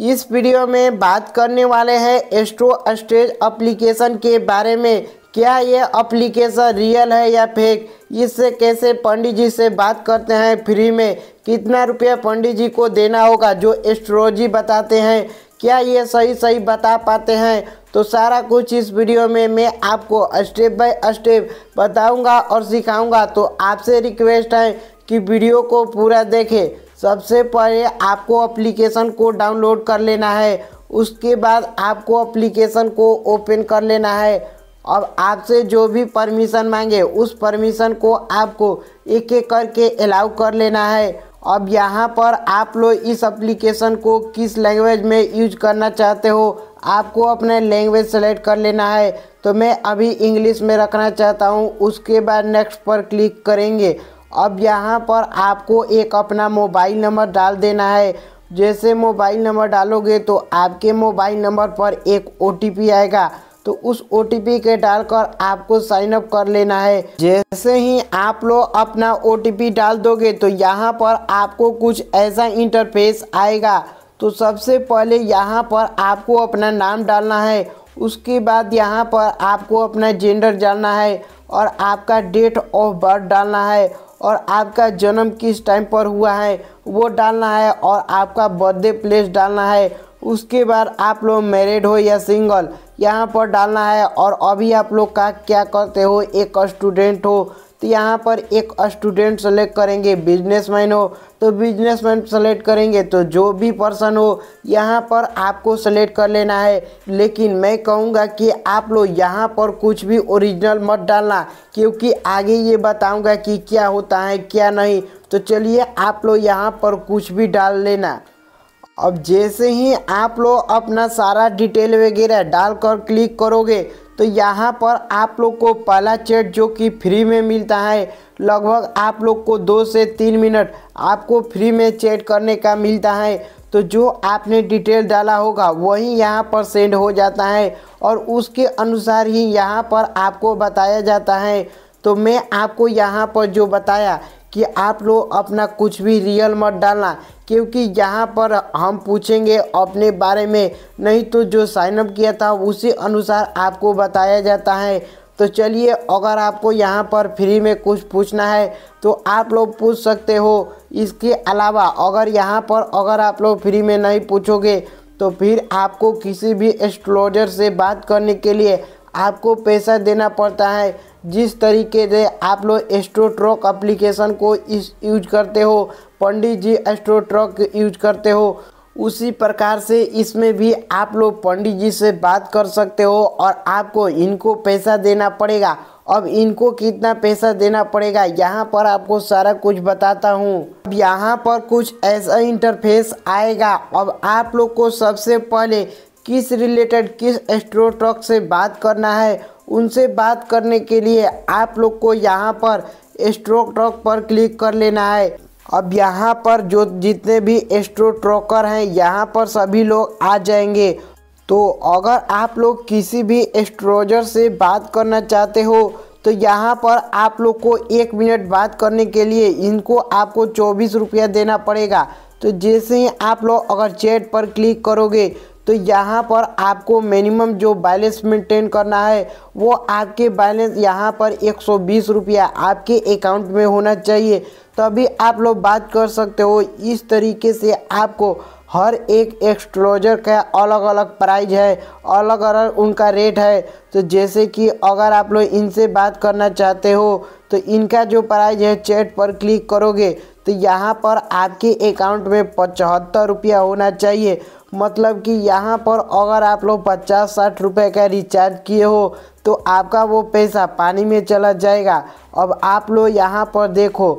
इस वीडियो में बात करने वाले हैं एस्ट्रो स्टेज एप्लीकेशन के बारे में क्या ये एप्लीकेशन रियल है या फेक इससे कैसे पंडित जी से बात करते हैं फ्री में कितना रुपया पंडित जी को देना होगा जो एस्ट्रोलॉजी बताते हैं क्या ये सही सही बता पाते हैं तो सारा कुछ इस वीडियो में मैं आपको स्टेप बाय स्टेप बताऊंगा और सिखाऊंगा तो आपसे रिक्वेस्ट है कि वीडियो को पूरा देखें सबसे पहले आपको एप्लीकेशन को डाउनलोड कर लेना है उसके बाद आपको एप्लीकेशन को ओपन कर लेना है अब आपसे जो भी परमिशन मांगे उस परमिशन को आपको एक एक करके अलाउ कर लेना है अब यहाँ पर आप लोग इस एप्लीकेशन को किस लैंग्वेज में यूज करना चाहते हो आपको अपने लैंग्वेज सेलेक्ट कर लेना है तो मैं अभी इंग्लिश में रखना चाहता हूँ उसके बाद नेक्स्ट पर क्लिक करेंगे अब यहाँ पर आपको एक अपना मोबाइल नंबर डाल देना है जैसे मोबाइल नंबर डालोगे तो आपके मोबाइल नंबर पर एक ओ आएगा तो उस ओ के डालकर आपको साइन अप कर लेना है जैसे ही आप लोग अपना ओ डाल दोगे तो यहाँ पर आपको कुछ ऐसा इंटरफेस आएगा तो सबसे पहले यहाँ पर आपको अपना नाम डालना है उसके बाद यहाँ पर आपको अपना जेंडर डालना है और आपका डेट ऑफ बर्थ डालना है और आपका जन्म किस टाइम पर हुआ है वो डालना है और आपका बर्थडे प्लेस डालना है उसके बाद आप लोग मैरिड हो या सिंगल यहाँ पर डालना है और अभी आप लोग का क्या करते हो एक स्टूडेंट हो तो यहाँ पर एक स्टूडेंट सेलेक्ट करेंगे बिजनेसमैन हो तो बिजनेसमैन सेलेक्ट करेंगे तो जो भी पर्सन हो यहाँ पर आपको सेलेक्ट कर लेना है लेकिन मैं कहूँगा कि आप लोग यहाँ पर कुछ भी ओरिजिनल मत डालना क्योंकि आगे ये बताऊँगा कि क्या होता है क्या नहीं तो चलिए आप लोग यहाँ पर कुछ भी डाल लेना अब जैसे ही आप लोग अपना सारा डिटेल वगैरह डालकर क्लिक करोगे तो यहाँ पर आप लोग को पहला चैट जो कि फ्री में मिलता है लगभग आप लोग को दो से तीन मिनट आपको फ्री में चैट करने का मिलता है तो जो आपने डिटेल डाला होगा वही यहाँ पर सेंड हो जाता है और उसके अनुसार ही यहाँ पर आपको बताया जाता है तो मैं आपको यहाँ पर जो बताया कि आप लोग अपना कुछ भी रियल मत डालना क्योंकि यहाँ पर हम पूछेंगे अपने बारे में नहीं तो जो साइनअप किया था उसी अनुसार आपको बताया जाता है तो चलिए अगर आपको यहाँ पर फ्री में कुछ पूछना है तो आप लोग पूछ सकते हो इसके अलावा अगर यहाँ पर अगर आप लोग फ्री में नहीं पूछोगे तो फिर आपको किसी भी एस्ट्रोलॉजर से बात करने के लिए आपको पैसा देना पड़ता है जिस तरीके से आप लोग एस्ट्रोट्रॉक एप्लीकेशन को इस यूज करते हो पंडित जी एस्ट्रोट्रॉक यूज करते हो उसी प्रकार से इसमें भी आप लोग पंडित जी से बात कर सकते हो और आपको इनको पैसा देना पड़ेगा अब इनको कितना पैसा देना पड़ेगा यहाँ पर आपको सारा कुछ बताता हूँ अब यहाँ पर कुछ ऐसा इंटरफेस आएगा अब आप लोग को सबसे पहले किस रिलेटेड किस एस्ट्रोटॉक से बात करना है उनसे बात करने के लिए आप लोग को यहाँ पर एस्ट्रोटॉक पर क्लिक कर लेना है अब यहाँ पर जो जितने भी एस्ट्रो ट्रॉकर हैं यहाँ पर सभी लोग आ जाएंगे तो अगर आप लोग किसी भी एस्ट्रोजर से बात करना चाहते हो तो यहाँ पर आप लोग को एक मिनट बात करने के लिए इनको आपको चौबीस रुपया देना पड़ेगा तो जैसे ही आप लोग अगर चैट पर क्लिक करोगे तो यहाँ पर आपको मिनिमम जो बैलेंस मेंटेन करना है वो आपके बैलेंस यहाँ पर एक सौ रुपया आपके अकाउंट में होना चाहिए तभी आप लोग बात कर सकते हो इस तरीके से आपको हर एक एक्सप्लोजर का अलग अलग प्राइस है अलग अलग उनका रेट है तो जैसे कि अगर आप लोग इनसे बात करना चाहते हो तो इनका जो प्राइस है चैट पर क्लिक करोगे तो यहाँ पर आपके अकाउंट में पचहत्तर रुपया होना चाहिए मतलब कि यहाँ पर अगर आप लोग पचास साठ रुपये का रिचार्ज किए हो तो आपका वो पैसा पानी में चला जाएगा अब आप लोग यहाँ पर देखो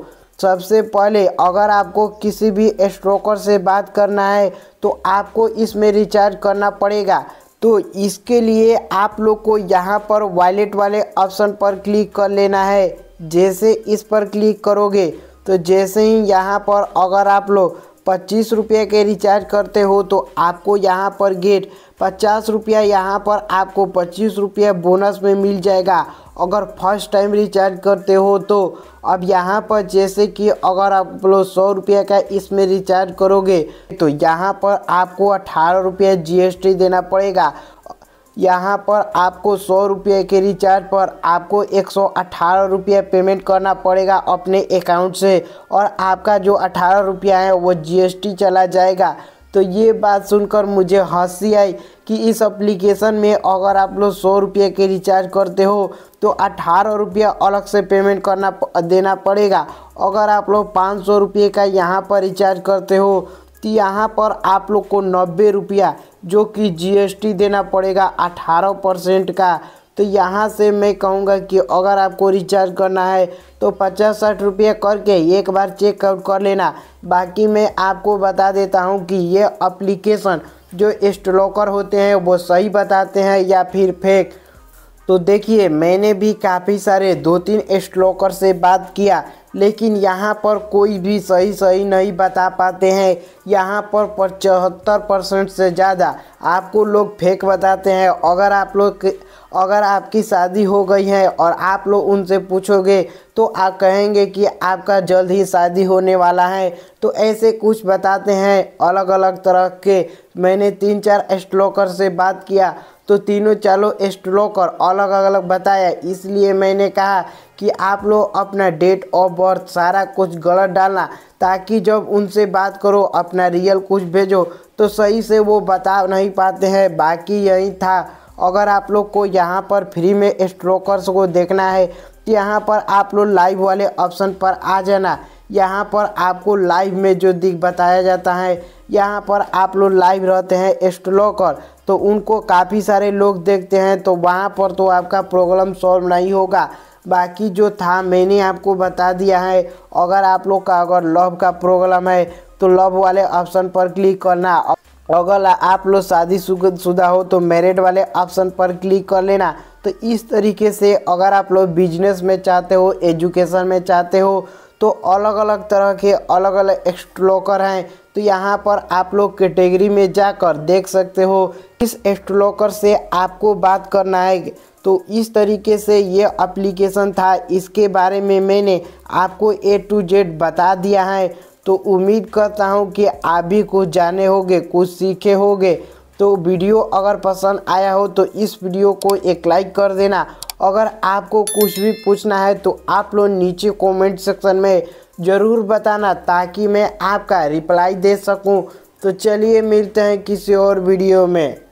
सबसे पहले अगर आपको किसी भी स्ट्रोकर से बात करना है तो आपको इसमें रिचार्ज करना पड़ेगा तो इसके लिए आप लोग को यहाँ पर वॉलेट वाले ऑप्शन पर क्लिक कर लेना है जैसे इस पर क्लिक करोगे तो जैसे ही यहाँ पर अगर आप लोग पच्चीस रुपये के रिचार्ज करते हो तो आपको यहाँ पर गेट पचास रुपया यहाँ पर आपको पच्चीस रुपये बोनस में मिल जाएगा अगर फर्स्ट टाइम रिचार्ज करते हो तो अब यहाँ पर जैसे कि अगर आप लोग सौ रुपये का इसमें रिचार्ज करोगे तो यहाँ पर आपको अठारह रुपये जीएसटी देना पड़ेगा यहाँ पर आपको सौ रुपये के रिचार्ज पर आपको एक सौ अठारह रुपये पेमेंट करना पड़ेगा अपने अकाउंट से और आपका जो अठारह रुपया है वो जीएसटी चला जाएगा तो ये बात सुनकर मुझे हंसी आई कि इस एप्लीकेशन में अगर आप लोग सौ रुपये के रिचार्ज करते हो तो अठारह रुपया अलग से पेमेंट करना देना पड़ेगा अगर आप लोग पाँच सौ रुपये का यहाँ पर रिचार्ज करते हो तो यहाँ पर आप लोग को नब्बे रुपया जो कि जीएसटी देना पड़ेगा अठारह परसेंट का तो यहाँ से मैं कहूँगा कि अगर आपको रिचार्ज करना है तो पचास साठ रुपये करके एक बार चेकआउट कर लेना बाकी मैं आपको बता देता हूँ कि ये अप्लीकेशन जो स्टलॉकर होते हैं वो सही बताते हैं या फिर फेक तो देखिए मैंने भी काफ़ी सारे दो तीन स्टलॉकर से बात किया लेकिन यहाँ पर कोई भी सही सही नहीं बता पाते हैं यहाँ पर पचहत्तर परसेंट से ज़्यादा आपको लोग फेक बताते हैं अगर आप लोग अगर आपकी शादी हो गई है और आप लोग उनसे पूछोगे तो आप कहेंगे कि आपका जल्द ही शादी होने वाला है तो ऐसे कुछ बताते हैं अलग अलग तरह के मैंने तीन चार स्टोकर से बात किया तो तीनों चलो स्ट्रोक और अलग अलग बताया इसलिए मैंने कहा कि आप लोग अपना डेट ऑफ बर्थ सारा कुछ गलत डालना ताकि जब उनसे बात करो अपना रियल कुछ भेजो तो सही से वो बता नहीं पाते हैं बाकी यही था अगर आप लोग को यहाँ पर फ्री में स्ट्रोकर्स को देखना है तो यहाँ पर आप लोग लाइव वाले ऑप्शन पर आ जाना यहाँ पर आपको लाइव में जो दिख बताया जाता है यहाँ पर आप लोग लाइव रहते हैं स्ट्रोकर तो उनको काफ़ी सारे लोग देखते हैं तो वहाँ पर तो आपका प्रॉब्लम सॉल्व नहीं होगा बाकी जो था मैंने आपको बता दिया है अगर आप लोग का अगर लव का प्रॉब्लम है तो लव वाले ऑप्शन पर क्लिक करना अगर आप लोग शादी शुदा हो तो मैरिड वाले ऑप्शन पर क्लिक कर लेना तो इस तरीके से अगर आप लोग बिजनेस में चाहते हो एजुकेशन में चाहते हो तो अलग अलग तरह के अलग अलग एक्सप्लोकर हैं तो यहाँ पर आप लोग कैटेगरी में जाकर देख सकते हो किस एस्ट्रोलॉकर से आपको बात करना है तो इस तरीके से ये एप्लीकेशन था इसके बारे में मैंने आपको ए टू जेड बता दिया है तो उम्मीद करता हूँ कि आप भी कुछ जाने होंगे कुछ सीखे होंगे तो वीडियो अगर पसंद आया हो तो इस वीडियो को एक लाइक कर देना अगर आपको कुछ भी पूछना है तो आप लोग नीचे कमेंट सेक्शन में ज़रूर बताना ताकि मैं आपका रिप्लाई दे सकूं तो चलिए मिलते हैं किसी और वीडियो में